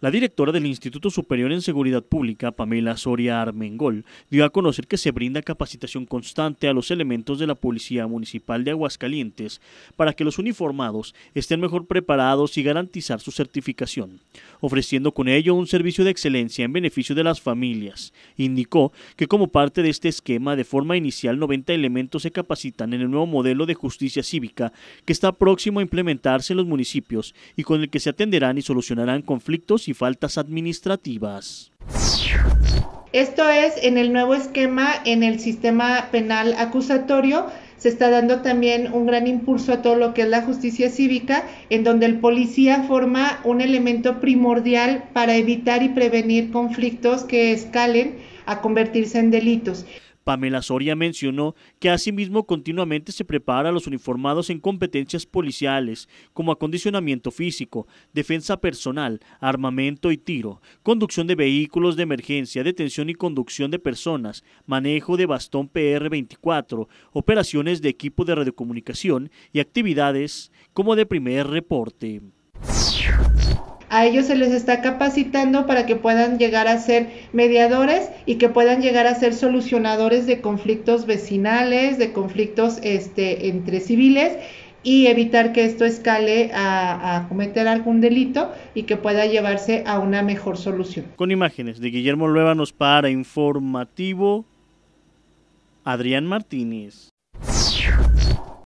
La directora del Instituto Superior en Seguridad Pública, Pamela Soria Armengol, dio a conocer que se brinda capacitación constante a los elementos de la Policía Municipal de Aguascalientes para que los uniformados estén mejor preparados y garantizar su certificación, ofreciendo con ello un servicio de excelencia en beneficio de las familias. Indicó que como parte de este esquema, de forma inicial 90 elementos se capacitan en el nuevo modelo de justicia cívica que está próximo a implementarse en los municipios y con el que se atenderán y solucionarán conflictos y faltas administrativas. Esto es en el nuevo esquema en el sistema penal acusatorio. Se está dando también un gran impulso a todo lo que es la justicia cívica, en donde el policía forma un elemento primordial para evitar y prevenir conflictos que escalen a convertirse en delitos. Pamela Soria mencionó que asimismo continuamente se prepara a los uniformados en competencias policiales, como acondicionamiento físico, defensa personal, armamento y tiro, conducción de vehículos de emergencia, detención y conducción de personas, manejo de bastón PR-24, operaciones de equipo de radiocomunicación y actividades como de primer reporte a ellos se les está capacitando para que puedan llegar a ser mediadores y que puedan llegar a ser solucionadores de conflictos vecinales, de conflictos este, entre civiles y evitar que esto escale a, cometer algún delito y que pueda llevarse a una mejor solución. Con imágenes de Guillermo Luévanos para Informativo, Adrián Martínez.